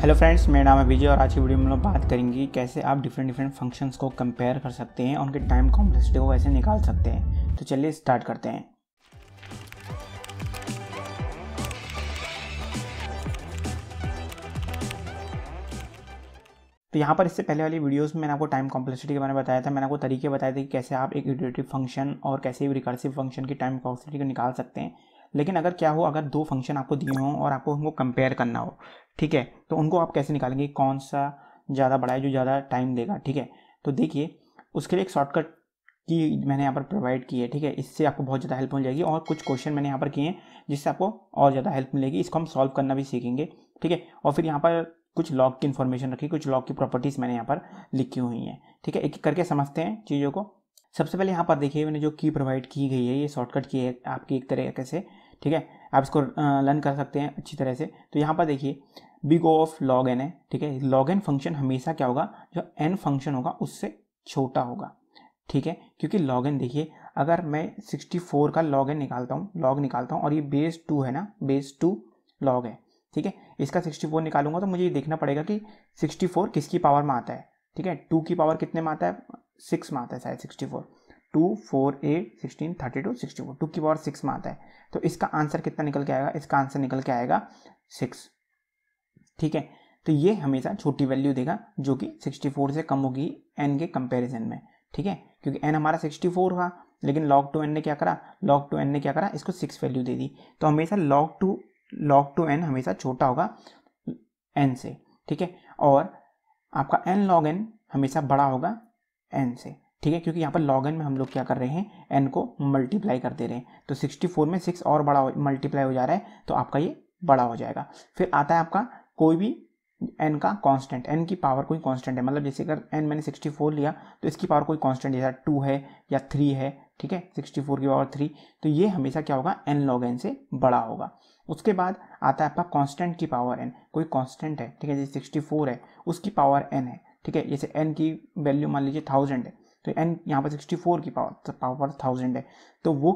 hello friends मेरा नाम है विजय और आज की वीडियो में हम लोग बात करेंगे कैसे आप डिफरेंट डिफरेंट फंक्शंस को कंपेयर कर सकते हैं उनके टाइम कॉम्प्लेक्सिटी को कैसे निकाल सकते हैं तो चलिए स्टार्ट करते हैं तो यहाँ पर इससे पहले वाली वीडियोस में मैंने आपको टाइम कॉम्प्लेक्सिटी के बारे में बताया था मैंने आपको तरीके बताए थे कि कैसे आप एक इटरेटिव फंक्शन और कैसे रिकर्सिव फंक्शन की टाइम कॉम्प्लेक्सिटी को निकाल सकते हैं लेकिन अगर क्या हो अगर दो फंक्शन आपको दिए हों और आपको उनको कंपेयर करना हो ठीक है तो उनको आप कैसे निकालेंगे कौन सा ज़्यादा बड़ा है जो ज़्यादा टाइम देगा ठीक है तो देखिए उसके लिए एक शॉर्टकट की मैंने यहाँ पर प्रोवाइड की है ठीक है इससे आपको बहुत ज़्यादा हेल्प मिल जाएगी और कुछ क्वेश्चन मैंने यहाँ पर किए हैं जिससे आपको और ज़्यादा हेल्प मिलेगी इसको हम सॉल्व करना भी सीखेंगे ठीक है और फिर यहाँ पर कुछ लॉक की इन्फॉर्मेशन रखी कुछ लॉक की प्रॉपर्टीज़ मैंने यहाँ पर लिखी हुई हैं ठीक है एक एक करके समझते हैं चीज़ों को सबसे पहले यहाँ पर देखिए मैंने जो की प्रोवाइड की गई है ये शॉर्टकट की है आपकी एक तरीके से ठीक है आप इसको लर्न कर सकते हैं अच्छी तरह से तो यहाँ पर देखिए big O of log N है ठीक है लॉग एन फंक्शन हमेशा क्या होगा जो एन फंक्शन होगा उससे छोटा होगा ठीक है क्योंकि लॉग एन देखिए अगर मैं 64 का लॉग एन निकालता हूँ लॉग निकालता हूँ और ये बेस टू है ना बेस टू लॉग है ठीक है इसका 64 निकालूंगा तो मुझे ये देखना पड़ेगा कि 64 किसकी पावर में आता है ठीक है टू की पावर कितने में आता है सिक्स में आता है शायद sixty four two four eight sixteen thirty two sixty four two की पावर सिक्स में आता है तो इसका आंसर कितना निकल के आएगा इसका आंसर निकल के आएगा सिक्स ठीक है तो ये हमेशा छोटी वैल्यू देगा जो कि सिक्सटी फोर से कम होगी एन के कंपेरिजन में ठीक है क्योंकि एन हमारा सिक्सटी फोर हुआ लेकिन लॉग टू एन ने क्या करा लॉग टू एन ने क्या करा इसको सिक्स वैल्यू दे दी तो हमेशा log two log two N हमेशा छोटा होगा एन से ठीक है और आपका एन लॉग एन हमेशा बड़ा होगा एन से ठीक है क्योंकि यहाँ पर लॉग एन में हम लोग क्या कर रहे हैं एन को मल्टीप्लाई कर दे रहे हैं तो 64 में सिक्स और बड़ा मल्टीप्लाई हो जा रहा है तो आपका ये बड़ा हो जाएगा फिर आता है आपका कोई भी एन का कांस्टेंट एन की पावर कोई कांस्टेंट है मतलब जैसे अगर एन मैंने 64 लिया तो इसकी पावर कोई कांस्टेंट जैसा टू है या थ्री है ठीक है 64 की पावर थ्री तो ये हमेशा क्या होगा एन लॉग एन से बड़ा होगा उसके बाद आता है आपका कांस्टेंट की पावर एन कोई कांस्टेंट है ठीक है जैसे 64 है उसकी पावर एन है ठीक है जैसे एन की वैल्यू मान लीजिए थाउजेंड है तो एन यहाँ पर सिक्सटी फोर की पावर पावर थाउजेंड है तो वो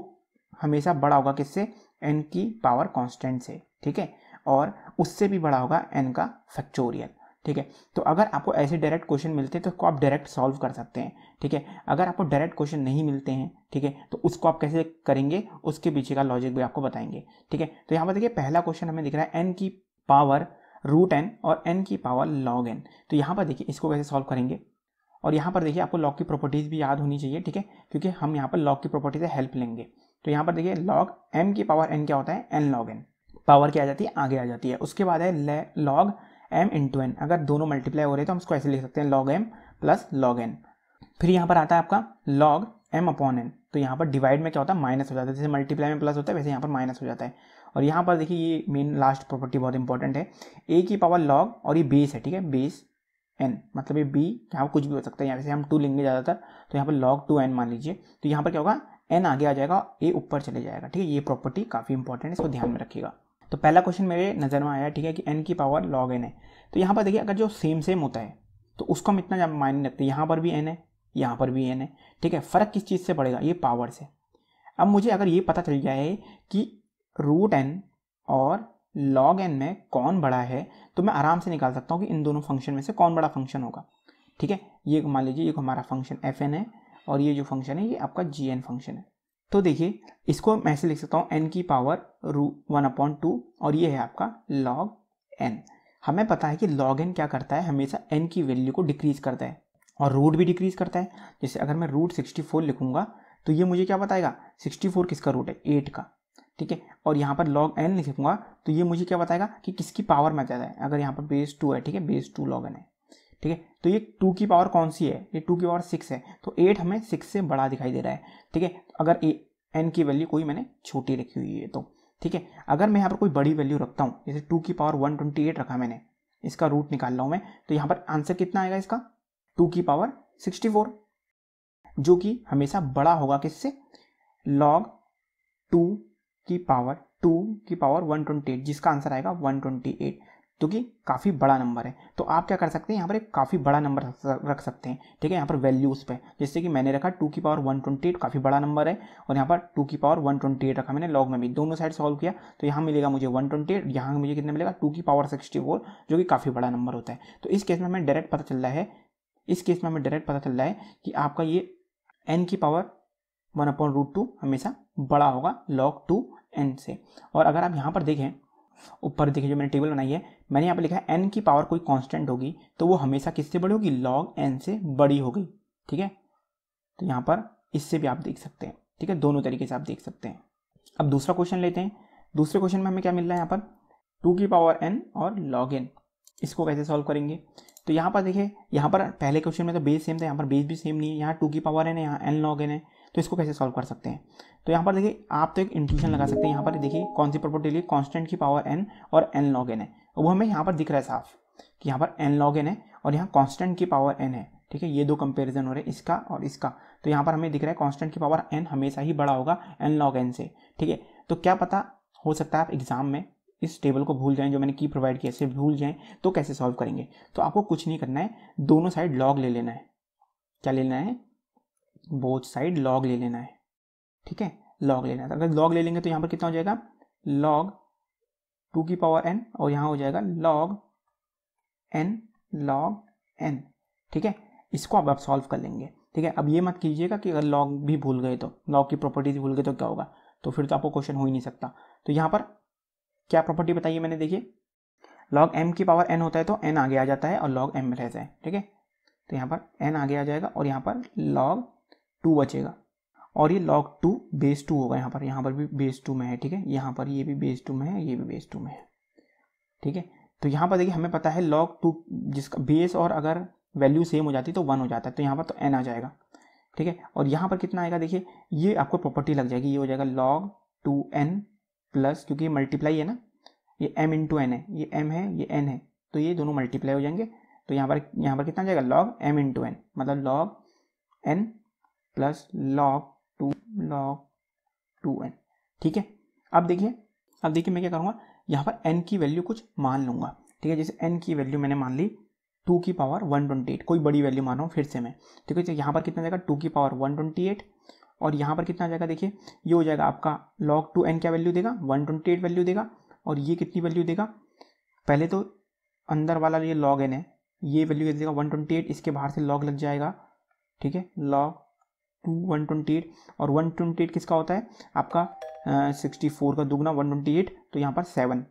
हमेशा बड़ा होगा किससे एन की पावर कॉन्स्टेंट से ठीक है और उससे भी बड़ा होगा एन का फैक्टोरियल ठीक है तो अगर आपको ऐसे डायरेक्ट क्वेश्चन मिलते हैं तो उसको आप डायरेक्ट सॉल्व कर सकते हैं ठीक है अगर आपको डायरेक्ट क्वेश्चन नहीं मिलते हैं ठीक है तो उसको आप कैसे करेंगे उसके पीछे का लॉजिक भी आपको बताएंगे ठीक है तो यहाँ पर देखिए पहला क्वेश्चन हमें दिख रहा है एन की पावर रूट एन और एन की पावर लॉग एन तो यहाँ पर देखिए इसको कैसे सॉल्व करेंगे और यहाँ पर देखिए आपको लॉग की प्रॉपर्टीज़ भी याद होनी चाहिए ठीक है क्योंकि हम यहाँ पर लॉग की प्रॉपर्टी से हेल्प लेंगे तो यहाँ पर देखिए लॉग एम की पावर एन क्या होता है एन लॉग एन पावर क्या आ जाती है आगे आ जाती है उसके बाद है लॉग एम इंटू एन अगर दोनों मल्टीप्लाई हो रहे हैं तो हम इसको ऐसे लिख सकते हैं log M plus log N फिर यहाँ पर आता है आपका लॉग एम अपॉन एन तो यहाँ पर डिवाइड में क्या होता है माइनस हो जाता है जैसे मल्टीप्लाई में प्लस होता है वैसे यहाँ पर माइनस हो जाता है और यहाँ पर देखिए ये मेन लास्ट प्रॉपर्टी बहुत इंपॉर्टेंट है ए की पावर लॉग और ये बेस है ठीक है बेस एन मतलब ये बी यहाँ कुछ भी हो सकता है यहाँ से हम टू लेंगे ज़्यादातर तो यहाँ पर लॉग टू एन मान लीजिए तो यहाँ पर क्या होगा एन आगे आ जाएगा ए ऊपर चले जाएगा ठीक है ये प्रॉपर्टी काफ़ी इंपॉर्टेंट है इसको ध्यान में रखिएगा तो पहला क्वेश्चन मेरे नज़र में आया ठीक है कि एन की पावर लॉग एन है तो यहाँ पर देखिए अगर जो सेम सेम होता है तो उसको हम इतना मायने रखते हैं यहाँ पर भी एन है यहाँ पर भी एन है ठीक है फ़र्क किस चीज़ से पड़ेगा ये पावर से अब मुझे अगर ये पता चल जाए कि रूट एन और लॉग एन में कौन बड़ा है तो मैं आराम से निकाल सकता हूँ कि इन दोनों फंक्शन में से कौन बड़ा फंक्शन होगा ठीक है ये मान लीजिए ये हमारा फंक्शन एफ एन है और ये जो फंक्शन है ये आपका जी एन फंक्शन है तो देखिए इसको मैं ऐसे लिख सकता हूँ एन की पावर रू वन अपॉइंट टू और ये है आपका लॉग एन हमें पता है कि लॉग एन क्या करता है हमेशा एन की वैल्यू को डिक्रीज करता है और रूट भी डिक्रीज करता है जैसे अगर मैं रूट सिक्सटी फोर लिखूंगा तो ये मुझे क्या बताएगा सिक्सटी फोर किसका रूट है एट का ठीक है और यहाँ पर लॉग एन लिखूंगा तो ये मुझे क्या बताएगा कि किसकी पावर में ज़्यादा है अगर यहाँ पर बेस टू है ठीक है बेस टू लॉग एन है ठीक है तो ये टू की पावर कौन सी है ये टू की पावर सिक्स है तो एट हमें सिक्स से बड़ा दिखाई दे रहा है ठीक है तो अगर ए एन की वैल्यू कोई मैंने छोटी रखी हुई है तो ठीक है अगर मैं यहाँ पर कोई बड़ी वैल्यू रखता हूँ जैसे टू की पावर वन ट्वेंटी एट रखा मैंने इसका रूट निकाल रहा हूँ मैं तो यहाँ पर आंसर कितना आएगा इसका टू की पावर सिक्सटी फोर जो कि हमेशा बड़ा होगा किससे लॉग टू की पावर टू की पावर वन ट्वेंटी एट जिसका आंसर आएगा वन ट्वेंटी एट क्योंकि कि काफ़ी बड़ा नंबर है तो आप क्या कर सकते हैं यहाँ पर एक काफ़ी बड़ा नंबर रख सकते हैं ठीक है यहाँ पर वैल्यूज़ पे जैसे कि मैंने रखा टू की पावर वन ट्वेंटी एट काफ़ी बड़ा नंबर है और यहाँ पर टू की पावर वन ट्वेंटी एट रखा मैंने लॉग में भी दोनों साइड सॉल्व किया तो यहाँ मिलेगा मुझे वन ट्वेंटी एट यहाँ मुझे कितना मिलेगा टू की पावर सिक्सटी फोर जो कि काफ़ी बड़ा नंबर होता है तो इस केस में हमें डायरेक्ट पता चल रहा है इस केस में हमें डायरेक्ट पता चल रहा है कि आपका ये एन की power one upon root two हमेशा बड़ा होगा लॉग टू एन से और अगर आप यहाँ पर देखें ऊपर देखिए जो मैंने टेबल बनाई है मैंने यहाँ पर लिखा है एन की पावर कोई कांस्टेंट होगी तो वो हमेशा किससे बड़ी होगी लॉग एन से बड़ी होगी ठीक है तो यहाँ पर इससे भी आप देख सकते हैं ठीक है दोनों तरीके से आप देख सकते हैं अब दूसरा क्वेश्चन लेते हैं दूसरे क्वेश्चन में हमें क्या मिल रहा है यहाँ पर टू की पावर एन और लॉग एन इसको कैसे सॉल्व करेंगे तो यहाँ पर देखिए यहाँ पर पहले क्वेश्चन में तो बेस सेम था यहाँ पर बेस भी सेम नहीं है यहाँ टू की पावर एन है यहाँ एन लॉग एन है तो इसको कैसे सॉल्व कर सकते हैं तो यहाँ पर देखिए आप तो एक इंट्यूशन लगा सकते हैं यहाँ पर देखिए कौन सी प्रॉपर्टी लिए कॉन्स्टेंट की पावर एन और एन लॉग एन है वो हमें यहाँ पर दिख रहा है साफ कि यहाँ पर एन लॉग एन है और यहाँ कॉन्स्टेंट की पावर एन है ठीक है ये दो कंपेरिजन हो रहे हैं इसका और इसका तो यहाँ पर हमें दिख रहा है कॉन्स्टेंट की पावर एन हमेशा ही बड़ा होगा एन लॉग एन से ठीक है तो क्या पता हो सकता है आप एग्जाम में इस टेबल को भूल जाएं जो मैंने की प्रोवाइड किया से भूल जाएं तो कैसे सॉल्व करेंगे तो आपको कुछ नहीं करना है दोनों साइड लॉग ले लेना है क्या लेना है बोथ साइड लॉग ले लेना है ठीक है लॉग लेना है तो अगर लॉग ले लेंगे तो यहाँ पर कितना हो जाएगा लॉग टू की पावर एन और यहाँ हो जाएगा लॉग एन लॉग एन ठीक है इसको अब आप सॉल्व कर लेंगे ठीक है अब ये मत कीजिएगा कि अगर लॉग भी भूल गए तो लॉग की प्रॉपर्टीज भूल गए तो क्या होगा तो फिर तो आपको क्वेश्चन हो ही नहीं सकता तो यहाँ पर क्या प्रॉपर्टी बताइए मैंने देखिए लॉग एम की पावर एन होता है तो एन आगे आ जाता है और लॉग एम रहता है ठीक है तो यहाँ पर एन आगे आ जाएगा और यहाँ पर लॉग टू बचेगा और ये लॉग टू बेस टू होगा यहाँ पर यहाँ पर भी बेस टू में है ठीक है यहाँ पर ये भी बेस टू में है ये भी बेस टू में है ठीक है तो यहाँ पर देखिए हमें पता है लॉग टू जिसका बेस और अगर वैल्यू सेम हो जाती तो वन हो जाता है तो यहाँ पर तो एन आ जाएगा ठीक है और यहाँ पर कितना आएगा देखिए ये आपको प्रॉपर्टी लग जाएगी ये हो जाएगा लॉग टू एन प्लस क्योंकि ये मल्टीप्लाई है ना ये एम इन टू एन है ये एम है ये एन है तो ये दोनों मल्टीप्लाई हो जाएंगे तो यहाँ पर यहाँ पर कितना जाएगा log M into N मतलब log N plus log two log two N ठीक है अब देखिए अब देखिए मैं क्या करूँगा यहाँ पर एन की वैल्यू कुछ मान लूँगा ठीक है जैसे एन की वैल्यू मैंने मान ली टू की पावर वन ट्वेंटी एट कोई बड़ी वैल्यू मान रहा हूँ फिर से मैं ठीक है तो यहाँ पर कितना जाएगा टू की पावर वन ट्वेंटी एट और यहाँ पर कितना जाएगा देखिए ये हो जाएगा आपका log टू एन क्या वैल्यू देगा वन ट्वेंटी एट वैल्यू देगा और ये कितनी वैल्यू देगा पहले तो अंदर वाला ये लॉग एन है ये वैल्यू देगा वन ट्वेंटी एट इसके बाहर से लॉग लग जाएगा ठीक है log two one twenty eight और वन ट्वेंटी एट किसका होता है आपका सिक्सटी फोर का दुगना वन ट्वेंटी एट तो यहाँ पर सेवन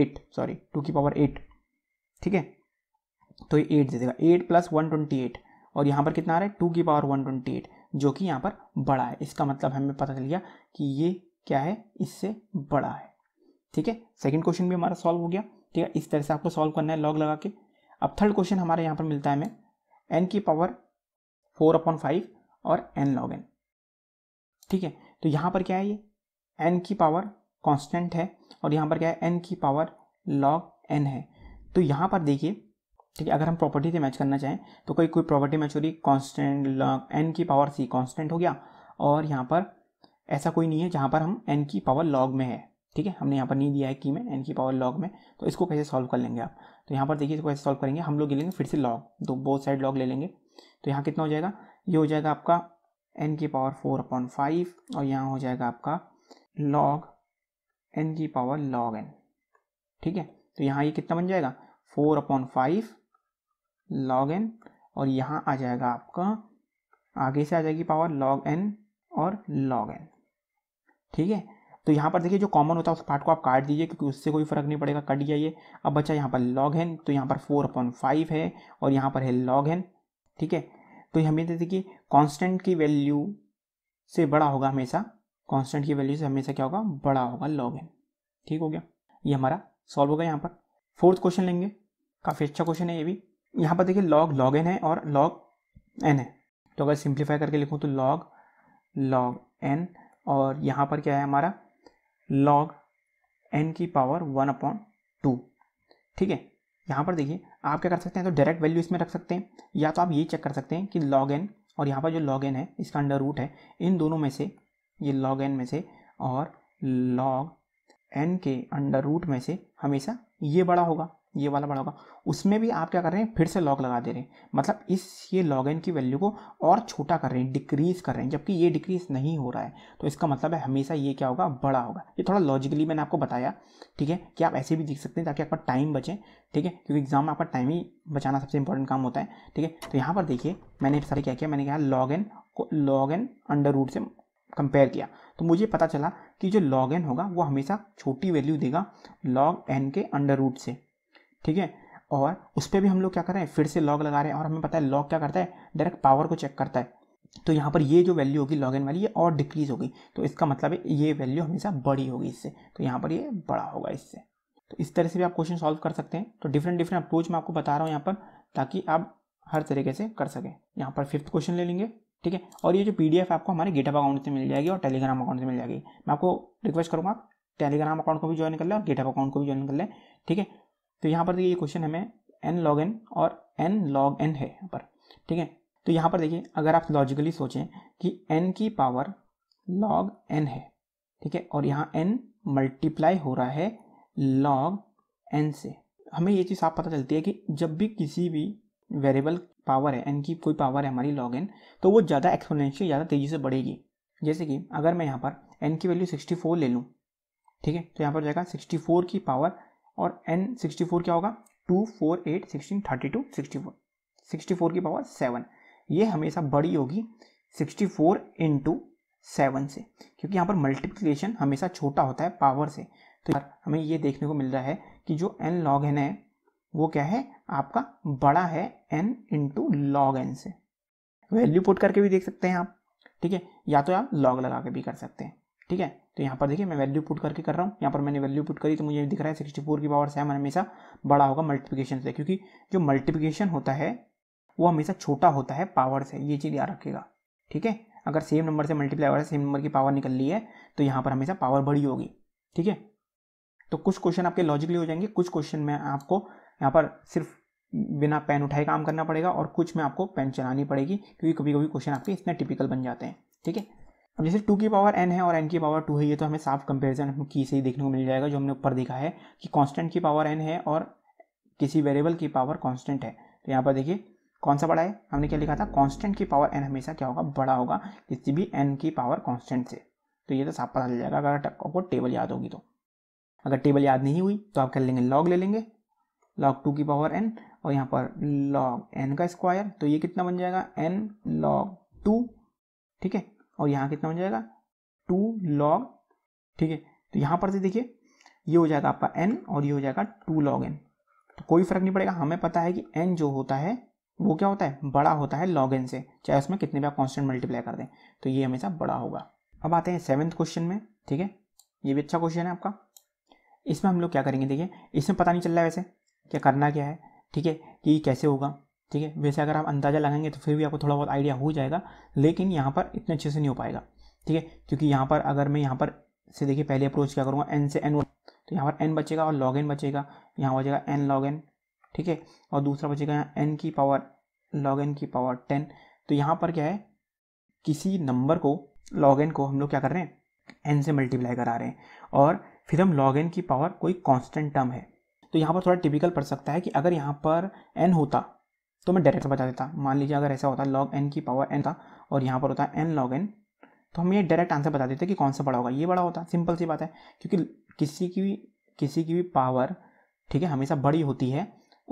एट सॉरी टू की पावर एट ठीक है तो ये एट दे देगा eight plus one twenty eight और यहाँ पर कितना आ रहा है टू की पावर वन ट्वेंटी एट जो कि यहाँ पर बड़ा है इसका मतलब हमें पता चल गया कि ये क्या है इससे बड़ा है ठीक है सेकेंड क्वेश्चन भी हमारा सॉल्व हो गया ठीक है इस तरह से आपको सॉल्व करना है लॉग लगा के अब थर्ड क्वेश्चन हमारे यहाँ पर मिलता है हमें एन की पावर फोर अपॉन फाइव और एन लॉग एन ठीक है तो यहाँ पर क्या है ये एन की पावर कांस्टेंट है और यहाँ पर क्या है एन की पावर लॉग एन है तो यहाँ पर देखिए ठीक है अगर हम प्रॉपर्टी से मैच करना चाहें तो कोई कोई प्रॉपर्टी मैच हो रही कॉन्स्टेंट लॉग एन की पावर सी कॉन्स्टेंट हो गया और यहाँ पर ऐसा कोई नहीं है जहाँ पर हम एन की पावर लॉग में है ठीक है हमने यहाँ पर नहीं दिया है की में एन की पावर लॉग में तो इसको कैसे सॉल्व कर लेंगे आप तो यहाँ पर देखिए इसको कैसे सॉल्व करेंगे हम लोग ले लेंगे फिर से लॉग दो बोथ साइड लॉग ले लेंगे तो यहाँ कितना हो जाएगा ये हो जाएगा आपका एन की पावर फोर अपॉन फाइव और यहाँ हो जाएगा आपका लॉग एन की पावर लॉग एन ठीक है तो यहाँ ये कितना बन जाएगा four upon five log n और यहाँ आ जाएगा आपका आगे से आ जाएगी पावर लॉग एन और लॉग एन ठीक है तो यहाँ पर देखिए जो कॉमन होता है उस पार्ट को आप काट दीजिए क्योंकि उससे कोई फर्क नहीं पड़ेगा कट गया ये अब बचा यहाँ पर लॉग एन तो यहाँ पर फोर अपॉन फाइव है और यहाँ पर है लॉग एन ठीक है तो हमें देते कि कांस्टेंट की वैल्यू से बड़ा होगा हमेशा कांस्टेंट की वैल्यू से हमेशा क्या होगा बड़ा होगा लॉग एन ठीक हो गया ये हमारा सॉल्व होगा यहाँ पर फोर्थ क्वेश्चन लेंगे काफ़ी अच्छा क्वेश्चन है ये भी यहाँ पर देखिए लॉग लॉग एन है और लॉग एन है तो अगर सिंप्लीफाई करके लिखूँ तो लॉग लॉग एन और यहाँ पर क्या है हमारा लॉग एन की पावर वन अपॉन टू ठीक है यहाँ पर देखिए आप क्या कर सकते हैं तो डायरेक्ट वैल्यू इसमें रख सकते हैं या तो आप ये चेक कर सकते हैं कि लॉग एन और यहाँ पर जो लॉग एन है इसका अंडर रूट है इन दोनों में से ये लॉग एन में से और लॉग एन के अंडर रूट में से हमेशा ये बड़ा होगा ये वाला बड़ा होगा उसमें भी आप क्या कर रहे हैं फिर से लॉग लगा दे रहे हैं मतलब इस ये लॉग इन की वैल्यू को और छोटा कर रहे हैं डिक्रीज़ कर रहे हैं जबकि ये डिक्रीज़ नहीं हो रहा है तो इसका मतलब है हमेशा ये क्या होगा बड़ा होगा ये थोड़ा लॉजिकली मैंने आपको बताया ठीक है कि आप ऐसे भी देख सकते हैं ताकि आपका टाइम बचे ठीक है क्योंकि एग्जाम में आपका टाइम ही बचाना सबसे इंपॉर्टेंट काम होता है ठीक है तो यहाँ पर देखिए मैंने सारे क्या किया मैंने कहा लॉग इन को लॉग इन अंडर रूट से कंपेयर किया तो मुझे पता चला कि जो लॉग इन होगा वो हमेशा छोटी वैल्यू देगा लॉग एन के अंडर रूट से ठीक है और उस पर भी हम लोग क्या कर रहे हैं फिर से लॉग लगा रहे हैं और हमें पता है लॉग क्या करता है डायरेक्ट पावर को चेक करता है तो यहाँ पर ये जो वैल्यू होगी लॉग इन वाली ये और डिक्रीज होगी तो इसका मतलब है ये वैल्यू हमेशा बड़ी होगी इससे तो यहाँ पर ये बड़ा होगा इससे तो इस तरह से भी आप क्वेश्चन सॉल्व कर सकते हैं तो डिफरेंट डिफरेंट अप्रोच मैं आपको बता रहा हूँ यहाँ पर ताकि आप हर तरीके से कर सकें यहाँ पर फिफ्थ क्वेश्चन ले लेंगे ठीक है और ये जो पी आपको हमारे गेटअप अकाउंट से मिल जाएगी और टेलीग्राम अकाउंट से मिल जाएगी मैं आपको रिक्वेस्ट करूँगा आप टेलीग्राम अकाउंट को भी ज्वाइन कर लें और गेटअप अकाउंट को भी ज्वाइन कर लें ठीक है तो यहाँ पर देखिए ये क्वेश्चन हमें एन लॉग एन और एन लॉग एन है यहाँ पर ठीक है तो यहाँ पर देखिए अगर आप लॉजिकली सोचें कि एन की पावर लॉग एन है ठीक है और यहाँ एन मल्टीप्लाई हो रहा है लॉग एन से हमें ये चीज़ साफ पता चलती है कि जब भी किसी भी वेरिएबल पावर है एन की कोई पावर है हमारी लॉग एन तो वो ज़्यादा एक्सपोनेंशियल ज़्यादा तेज़ी से बढ़ेगी जैसे कि अगर मैं यहाँ पर एन की वैल्यू 64 ले लूँ ठीक है तो यहाँ पर जाएगा 64 की पावर और एन सिक्सटी फोर क्या होगा two four eight sixteen thirty two sixty four sixty four की पावर सेवन ये हमेशा बड़ी होगी सिक्सटी फोर इंटू सेवन से क्योंकि यहाँ पर मल्टीप्लिकेशन हमेशा छोटा होता है पावर से तो हमें ये देखने को मिल रहा है कि जो एन लॉग एन है वो क्या है आपका बड़ा है एन इंटू लॉग एन से वैल्यू पुट करके भी देख सकते हैं आप ठीक है या तो आप लॉग लगा के भी कर सकते हैं ठीक है तो यहाँ पर देखिए मैं वैल्यू पुट करके कर रहा हूँ यहाँ पर मैंने वैल्यू पुट करी तो मुझे दिख रहा है सिक्सटी फोर की पावर सेवन हमेशा बड़ा होगा मल्टीप्लिकेशन से क्योंकि जो मल्टीप्लिकेशन होता है वो हमेशा छोटा होता है पावर से ये चीज़ याद रखेगा ठीक है अगर सेम नंबर से मल्टीप्लाई हो रहा है सेम नंबर की पावर निकल रही है तो यहाँ पर हमेशा पावर बड़ी होगी ठीक है तो कुछ क्वेश्चन आपके लॉजिकली हो जाएंगे कुछ क्वेश्चन में आपको यहाँ पर सिर्फ बिना पेन उठाए काम करना पड़ेगा और कुछ में आपको पेन चलानी पड़ेगी क्योंकि कभी कभी क्वेश्चन आपके इतने टिपिकल बन जाते हैं ठीक है अब जैसे टू की पावर एन है और एन की पावर टू है ये तो हमें साफ कंपेरिजन हम की से ही देखने को मिल जाएगा जो हमने ऊपर देखा है कि कॉन्स्टेंट की पावर एन है और किसी वेरिएबल की पावर कॉन्स्टेंट है तो यहाँ पर देखिए कौन सा बड़ा है हमने क्या लिखा था कॉन्स्टेंट की पावर एन हमेशा क्या होगा बड़ा होगा किसी भी एन की पावर कॉन्स्टेंट से तो ये तो साफ पता चल जाएगा अगर आपको टेबल याद होगी तो अगर टेबल याद नहीं हुई तो आप कर लेंगे लॉग ले लेंगे लॉग टू की पावर एन और यहाँ पर लॉग एन का स्क्वायर तो ये कितना बन जाएगा एन लॉग टू ठीक है और यहाँ कितना हो जाएगा टू लॉग ठीक है तो यहाँ पर से देखिए ये हो जाएगा आपका एन और ये हो जाएगा टू लॉग एन तो कोई फर्क नहीं पड़ेगा हमें पता है कि एन जो होता है वो क्या होता है बड़ा होता है लॉग एन से चाहे उसमें कितने भी आप कॉन्स्टेंट मल्टीप्लाई कर दें तो ये हमेशा बड़ा होगा अब आते हैं सेवन्थ क्वेश्चन में ठीक है ये भी अच्छा क्वेश्चन है आपका इसमें हम लोग क्या करेंगे देखिए इसमें पता नहीं चल रहा है वैसे क्या करना क्या है ठीक है कि कैसे होगा ठीक है वैसे अगर आप अंदाज़ा लगाएंगे तो फिर भी आपको थोड़ा बहुत आइडिया हो जाएगा लेकिन यहाँ पर इतने अच्छे से नहीं हो पाएगा ठीक है क्योंकि यहाँ पर अगर मैं यहाँ पर से देखिए पहले अप्रोच क्या करूँगा एन से एन तो यहाँ पर एन बचेगा और लॉग बचेगा यहाँ हो जाएगा एन लॉग ठीक है और दूसरा बचेगा यहाँ एन की पावर लॉग की पावर टेन तो यहाँ पर क्या है किसी नंबर को लॉग को हम लोग क्या कर रहे हैं एन से मल्टीप्लाई करा रहे हैं और फिर हम लॉग की पावर कोई कांस्टेंट टर्म है तो यहाँ पर थोड़ा टिपिकल पड़ सकता है कि अगर यहाँ पर एन होता तो मैं डायरेक्ट बता देता मान लीजिए अगर ऐसा होता लॉग एन की पावर एन था और यहाँ पर होता है एन लॉग एन तो हम ये डायरेक्ट आंसर बता देते कि कौन सा बड़ा होगा ये बड़ा होता सिंपल सी बात है क्योंकि किसी की भी किसी की भी पावर ठीक है हमेशा बड़ी होती है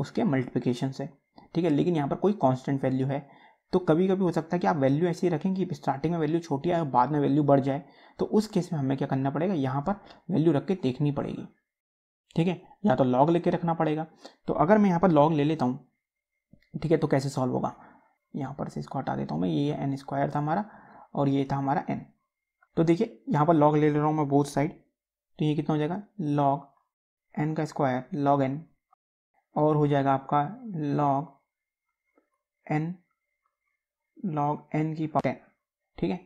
उसके मल्टीप्लिकेशन से ठीक है लेकिन यहाँ पर कोई कांस्टेंट वैल्यू है तो कभी कभी हो सकता है कि आप वैल्यू ऐसी रखें कि स्टार्टिंग में वैल्यू छोटी आए और बाद में वैल्यू बढ़ जाए तो उस केस में हमें क्या करना पड़ेगा यहाँ पर वैल्यू रख के देखनी पड़ेगी ठीक है या तो लॉग लेके रखना पड़ेगा तो अगर मैं यहाँ पर लॉग ले लेता हूँ ठीक है तो कैसे सॉल्व होगा यहाँ पर से इसको हटा देता हूँ मैं ये एन स्क्वायर था हमारा और ये था हमारा एन तो देखिए यहाँ पर लॉग ले ले रहा हूँ मैं बोथ साइड तो ये कितना हो जाएगा लॉग एन का स्क्वायर लॉग एन और हो जाएगा आपका लॉग एन लॉग एन की पावर टेन ठीक है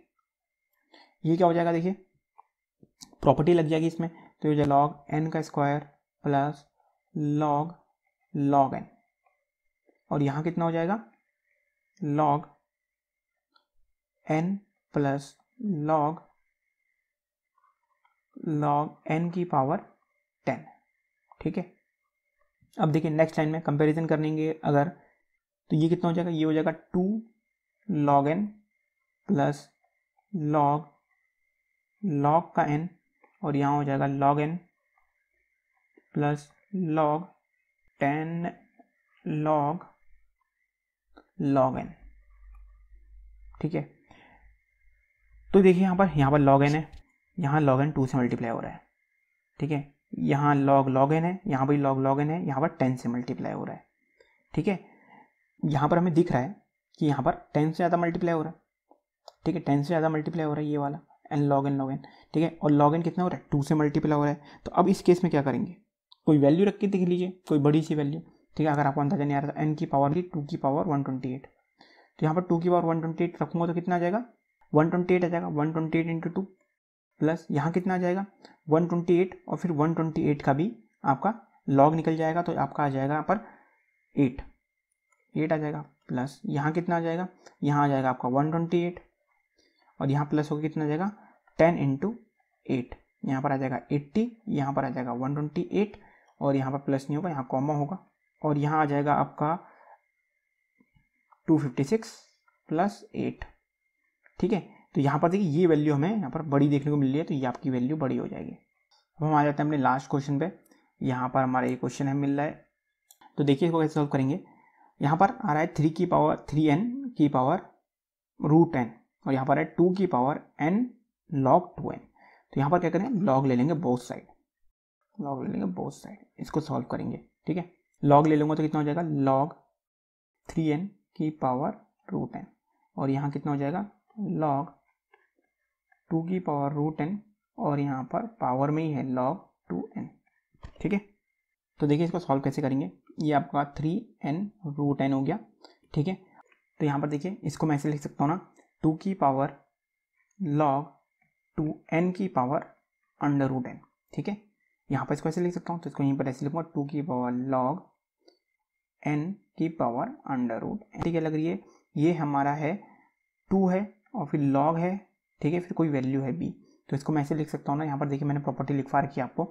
ये क्या हो जाएगा देखिए प्रॉपर्टी लग जाएगी इसमें तो ये हो जाएगा लॉग एन का square plus log log n और यहाँ कितना हो जाएगा log N plus log log n की पावर टेन ठीक है अब देखिए नेक्स्ट लाइन में कंपैरिजन करेंगे अगर तो ये कितना हो जाएगा ये हो जाएगा two log N plus log log का एन और यहाँ हो जाएगा log N plus log ten log log n ठीक है तो देखिए यहाँ पर यहाँ पर लॉग एन है यहाँ लॉग एन टू से मल्टीप्लाई हो रहा है ठीक है यहाँ लॉग लॉग एन है यहाँ पर लॉग लॉग एन है यहाँ पर टेन से मल्टीप्लाई हो रहा है ठीक है यहाँ पर हमें दिख रहा है कि यहाँ पर टेन से ज़्यादा मल्टीप्लाई हो रहा है ठीक है टेन से ज़्यादा मल्टीप्लाई हो रहा है ये वाला and log n log n ठीक है और लॉग एन कितना हो रहा है टू से मल्टीप्लाई हो रहा है तो अब इस केस में क्या करेंगे कोई वैल्यू रख के देख लीजिए कोई बड़ी सी वैल्यू ठीक है अगर आपको अंदाजा नहीं आ रहा था तो एन की पावर की टू की पावर वन ट्वेंटी एट तो यहाँ पर टू की पावर वन ट्वेंटी एट रखूंगा तो कितना आ जाएगा वन ट्वेंटी एट आ जाएगा one twenty eight into two plus यहाँ कितना आ जाएगा वन ट्वेंटी एट और फिर वन ट्वेंटी एट का भी आपका लॉग निकल जाएगा तो आपका आ जाएगा यहाँ पर एट एट आ जाएगा प्लस यहाँ कितना आ जाएगा यहाँ आ जाएगा आपका वन ट्वेंटी एट और यहाँ प्लस होगा कितना आ जाएगा टेन इंटू एट यहाँ पर आ जाएगा एट्टी यहाँ पर आ जाएगा वन ट्वेंटी एट और यहाँ पर प्लस नहीं होगा यहाँ कॉमा होगा और यहाँ आ जाएगा आपका 256 प्लस एट ठीक है तो यहाँ पर देखिए ये वैल्यू हमें यहाँ पर बड़ी देखने को मिल रही है तो ये आपकी वैल्यू बड़ी हो जाएगी अब हम आ जाते हैं अपने लास्ट क्वेश्चन पे यहाँ पर हमारा ये क्वेश्चन है मिल रहा है तो देखिए इसको कैसे सॉल्व करेंगे यहाँ पर आ रहा है थ्री की पावर थ्री एन की पावर रूट एन और यहाँ पर है टू की power n log two n तो यहाँ पर क्या करें लॉग ले लेंगे बोथ साइड लॉग ले लेंगे बोथ साइड इसको सॉल्व करेंगे ठीक है लॉग ले लूँगा तो कितना हो जाएगा लॉग थ्री एन की पावर रूट एन और यहाँ कितना हो जाएगा लॉग टू की पावर रूट एन और यहाँ पर पावर में ही है लॉग टू एन ठीक है तो देखिए इसको सॉल्व कैसे करेंगे ये आपका थ्री एन रूट एन हो गया ठीक है तो यहाँ पर देखिए इसको मैं ऐसे लिख सकता हूँ ना टू की पावर लॉग टू एन की पावर अंडर रूट एन ठीक है यहाँ पर इसको ऐसे लिख सकता हूँ तो इसको यहीं पर ऐसे लिखूँगा टू की पावर लॉग एन की पावर अंडर रूट ठीक है लग रही है ये हमारा है टू है और फिर लॉग है ठीक है फिर कोई वैल्यू है बी तो इसको मैं ऐसे लिख सकता हूँ ना यहाँ पर देखिए मैंने प्रॉपर्टी लिखवा रखी है आपको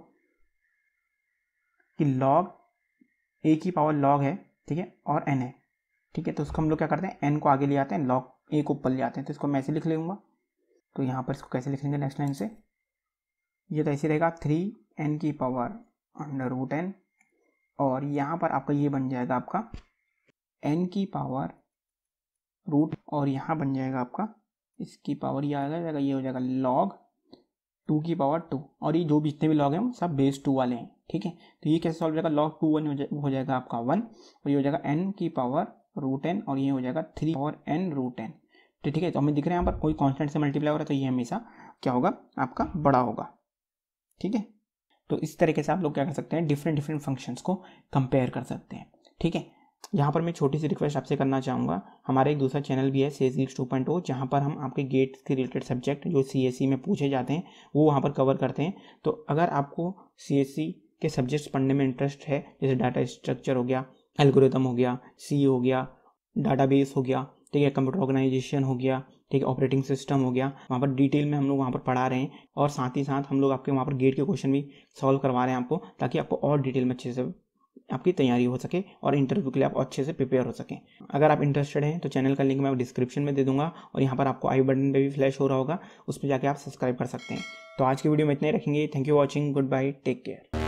कि लॉग ए की पावर लॉग है ठीक है और एन है ठीक है तो उसको हम लोग क्या करते हैं एन को आगे ले आते हैं लॉग ए को ऊपर ले आते हैं तो इसको मैं ऐसे लिख लूँगा तो यहाँ पर इसको कैसे लिखेंगे नेक्स्ट लाइन से ये तो ऐसे रहेगा थ्री एन की पावर अंडर रूट एन और यहाँ पर आपका ये बन जाएगा आपका एन की पावर रूट और यहाँ बन जाएगा आपका इसकी पावर ये आ जाएगा ये हो जाएगा लॉग टू की पावर टू और ये जो भी जितने भी लॉग हैं सब बेस टू वाले हैं ठीक है तो ये कैसे सॉल्व हो जाएगा लॉग टू वन हो, जाए, हो जाएगा आपका वन और ये हो जाएगा एन की पावर रूट एन और ये हो जाएगा three power n root n तो ठीक है तो हमें दिख रहे हैं यहाँ पर कोई कॉन्स्टेंट से मल्टीप्लाई हो रहा है तो ये हमेशा क्या होगा आपका बड़ा होगा ठीक है तो इस तरीके से आप लोग क्या कर सकते हैं डिफरेंट डिफरेंट फंक्शंस को कंपेयर कर सकते हैं ठीक है यहाँ पर मैं छोटी सी रिक्वेस्ट आपसे करना चाहूँगा हमारा एक दूसरा चैनल भी है C S two point O जहाँ पर हम आपके गेट के रिलेटेड सब्जेक्ट जो सी एस सी में पूछे जाते हैं वो वहाँ पर कवर करते हैं तो अगर आपको सी एस सी के सब्जेक्ट्स पढ़ने में इंटरेस्ट है जैसे डाटा स्ट्रक्चर हो गया एल्गोरिदम हो गया सी e हो गया बेस हो गया ठीक है कंप्यूटर ऑर्गेनाइजेशन हो गया ठीक है ऑपरेटिंग सिस्टम हो गया वहाँ पर डिटेल में हम लोग वहाँ पर पढ़ा रहे हैं और साथ ही साथ हम लोग आपके वहाँ पर गेट के क्वेश्चन भी सॉल्व करवा रहे हैं आपको ताकि आपको और डिटेल में अच्छे से आपकी तैयारी हो सके और इंटरव्यू के लिए आप अच्छे से प्रिपेयर हो सकें अगर आप इंटरेस्टेड हैं तो चैनल का लिंक मैं डिस्क्रिप्शन में दे दूंगा और यहाँ पर आपको आई बटन पर भी फ्लैश हो रहा होगा उस पर जाके आप सब्सक्राइब कर सकते हैं तो आज की वीडियो में इतने रखेंगे thank you watching goodbye take care